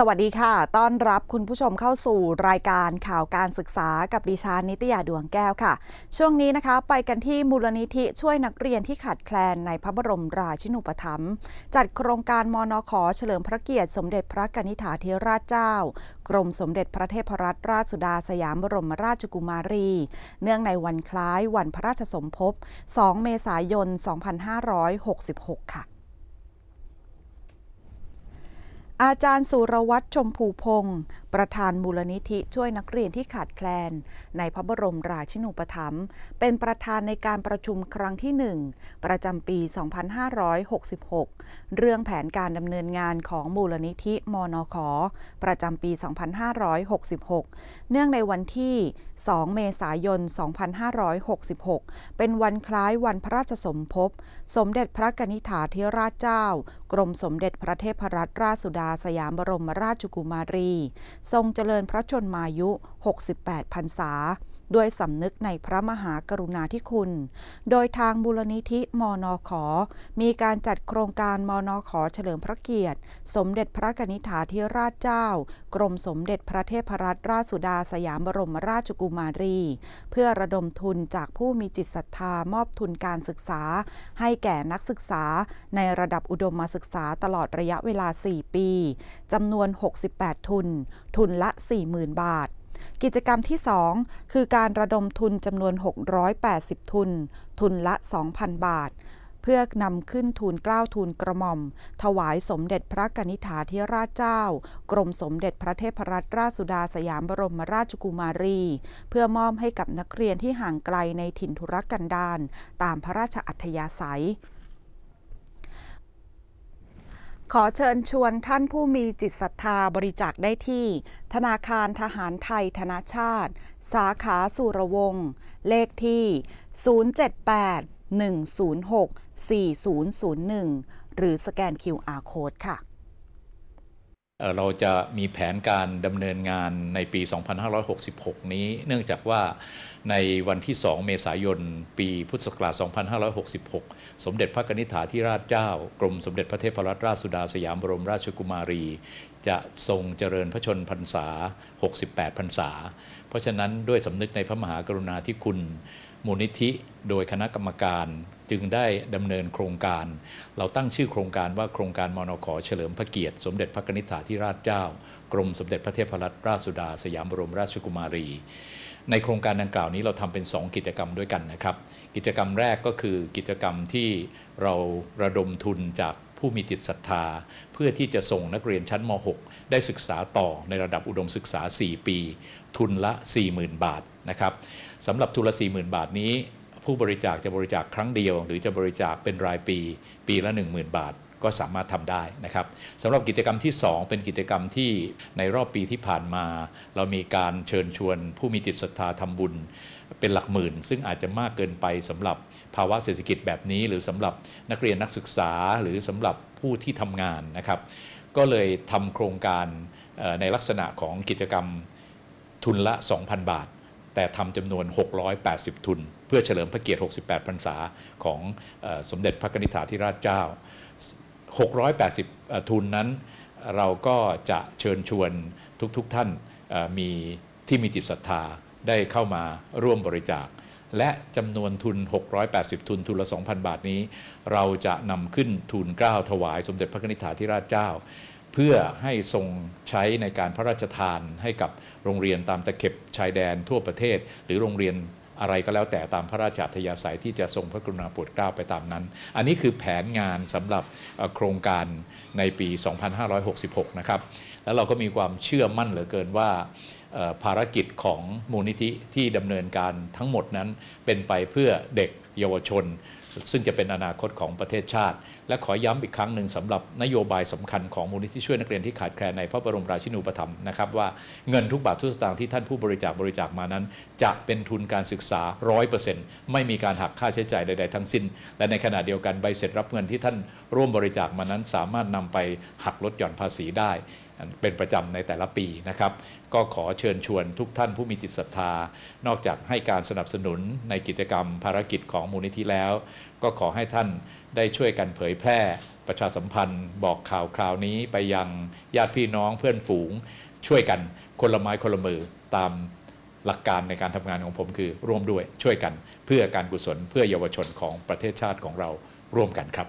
สวัสดีค่ะ ต้อนรับคุณผู้ชมเข้าสู่รายการข่าวการศึกษากับดิฉันนิตยาดวงแก้วค่ะ ช่วงนี้นะคะไปกันที่มูลนิธิช่วยนักเรียนที่ขาดแคลนในพระบรมราชินูปถัมภ์ จัดโครงการมนขอเฉลิมพระเกียรติสมเด็จพระกนิษฐาธิราชเจ้า กรมสมเด็จพระเทพรัตนราชสุดาสยามบรมราชกุมารี เนื่องในวันคล้ายวันพระราชสมภพ 2 เมษายน 2566 ค่ะอาจารย์สุรวัตรชมผูพงศ์ประธานมูลนิธิช่วยนักเรียนที่ขาดแคลน ในพระบรมราชินูปถัมภ์เป็นประธานในการประชุมครั้งที่ 1 ประจำปี 2566 เรื่องแผนการดำเนินงานของมูลนิธิมนคประจำปี 2566 เนื่องในวันที่ 2เมษายน2566 เป็นวันคล้ายวันพระราชสมภพสมเด็จพระกนิษฐาธิราชเจ้ากรมสมเด็จพระเทพรัตนราชสุดาสยามบรมราชกุมารีทรงเจริญพระชนมายุ 68 พรรษาด้วยสำนึกในพระมหากรุณาธิคุณ โดยทางบุรนิธิมอนอขอ มีการจัดโครงการมอนอขอเฉลิมพระเกียรติ สมเด็จพระกนิษฐาธิราชเจ้า กรมสมเด็จพระเทพรัตนราชสุดาสยามบรมราชกุมารี เพื่อระดมทุนจากผู้มีจิตศรัทธามอบทุนการศึกษา ให้แก่นักศึกษาในระดับอุดมศึกษาตลอดระยะเวลา 4 ปีจำนวน 68 ทุน ทุนละ 40,000 บาทกิจกรรมที่ 2 คือการระดมทุนจำนวน 680 ทุน ทุนละ 2,000 บาท เพื่อนำขึ้นทูลเกล้าทูลกระหม่อม ถวายสมเด็จพระกนิษฐาธิราชเจ้า กรมสมเด็จพระเทพรัตนราชสุดาสยามบรมราชกุมารี เพื่อมอบให้กับนักเรียนที่ห่างไกลในถิ่นทุรกันดารตามพระราชอัธยาศัยขอเชิญชวนท่านผู้มีจิตศรัทธาบริจาคได้ที่ ธนาคารทหารไทยธนาชาติ สาขาสุรวงศ์เลขที่ 078 106 4001 หรือสแกน QR Code ค่ะเราจะมีแผนการดำเนินงานในปี 2566 นี้ เนื่องจากว่าในวันที่ 2 เมษายน ปีพุทธศักราช 2566 สมเด็จพระกนิษฐาธิราชเจ้า กรมสมเด็จพระเทพรัตนราชสุดาสยามบรมราชกุมารี จะทรงเจริญพระชนพรรษา 68พรรษา เพราะฉะนั้นด้วยสำนึกในพระมหากรุณาธิคุณ มูลนิธิโดยคณะกรรมการจึงได้ ดำเนินโครงการ เราตั้งชื่อโครงการว่าโครงการมนขอเฉลิม พระเกียรติ สมเด็จพระนิธิาธิราชเจ้า กรมสมเด็จพระเทพรัตนราชสุดาสยามบรมราชกุมารี ในโครงการดังกล่าวนี้เราทำเป็น 2 กิจกรรมด้วยกันนะครับ กิจกรรมแรกก็คือกิจกรรมที่เราระดมทุนจากผู้มีจิตศรัทธา เพื่อที่จะส่งนักเรียนชั้นม .6 ได้ศึกษาต่อในระดับอุดมศึกษา 4 ปี ทุนละ 40,000 บาทนะครับสำหรับทุนละ40,000บาทนี้ผู้บริจาคจะบริจาคครั้งเดียว หรือจะบริจาคเป็นรายปีปีละ 10,000 บาทก็สามารถทำได้นะครับสำหรับกิจกรรมที่ 2 เป็นกิจกรรมที่ในรอบปีที่ผ่านมา เรามีการเชิญชวน ผู้มีจิตศรัทธาทำบุญเป็นหลักหมื่น ซึ่งอาจจะมากเกินไปสำหรับภาวะเศรษฐกิจแบบนี้ หรือสำหรับนักเรียนนักศึกษาหรือสำหรับผู้ที่ทำงานนะครับก็เลยทำโครงการในลักษณะของกิจกรรมทุนละ 2,000 บาทแต่ทำจำนวน 680 ทุน เพื่อเฉลิมพระเกียรติ 68 พรรษาของสมเด็จพระนิธิาธิราชเจ้า 680 ทุนนั้น เราก็จะเชิญชวนทุกๆทท่านมีที่มีจิตศรัทธาได้เข้ามาร่วมบริจาค และจำนวนทุน 680 ทุน ทุนละ 2,000 บาทนี้ เราจะนำขึ้นทุนเกล้าถวายสมเด็จพระนิธิาธิราชเจ้าพื่อให้ทรงใช้ในการพระราชทานให้กับโรงเรียนตามตะเข็บชายแดนทั่วประเทศ หรือโรงเรียนอะไรก็แล้วแต่ตามพระราชธิยาศัยที่จะทรงพระกรุณาโปรดเกล้าไปตามนั้น อันนี้คือแผนงานสำหรับโครงการในปี 2566 นะครับ แล้วเราก็มีความเชื่อมั่นเหลือเกินว่า ภารกิจของมูลนิธิที่ดำเนินการทั้งหมดนั้นเป็นไปเพื่อเด็กเยาวชนซึ่งจะเป็นอนาคตของประเทศชาติ และขอย้ำอีกครั้งหนึ่งสำหรับนโยบายสำคัญของมูลนิธิช่วยนักเรียนที่ขาดแคลนในพระบรมราชินูปถัมภ์นะครับว่าเงินทุกบาททุกสตางค์ที่ท่านผู้บริจาคบริจาคมานั้น จะเป็นทุนการศึกษา 100%ไม่มีการหักค่าใช้จ่ายใดๆทั้งสิ้น และในขณะเดียวกันใบเสร็จรับเงินที่ท่านร่วมบริจาคมานั้นสามารถนำไปหักลดหย่อนภาษีได้เป็นประจำในแต่ละปีนะครับ ก็ขอเชิญชวนทุกท่านผู้มีจิตศรัทธานอกจากให้การสนับสนุนในกิจกรรมภารกิจของมูลนิธิแล้ว ก็ขอให้ท่านได้ช่วยกันเผยแพร่ประชาสัมพันธ์บอกข่าวคราวนี้ไปยังญาติพี่น้องเพื่อนฝูง ช่วยกันคนละไม้คนละมือตามหลักการในการทำงานของผมคือร่วมด้วยช่วยกันเพื่อการกุศล เพื่อเยาวชนของประเทศชาติของเราร่วมกันครับ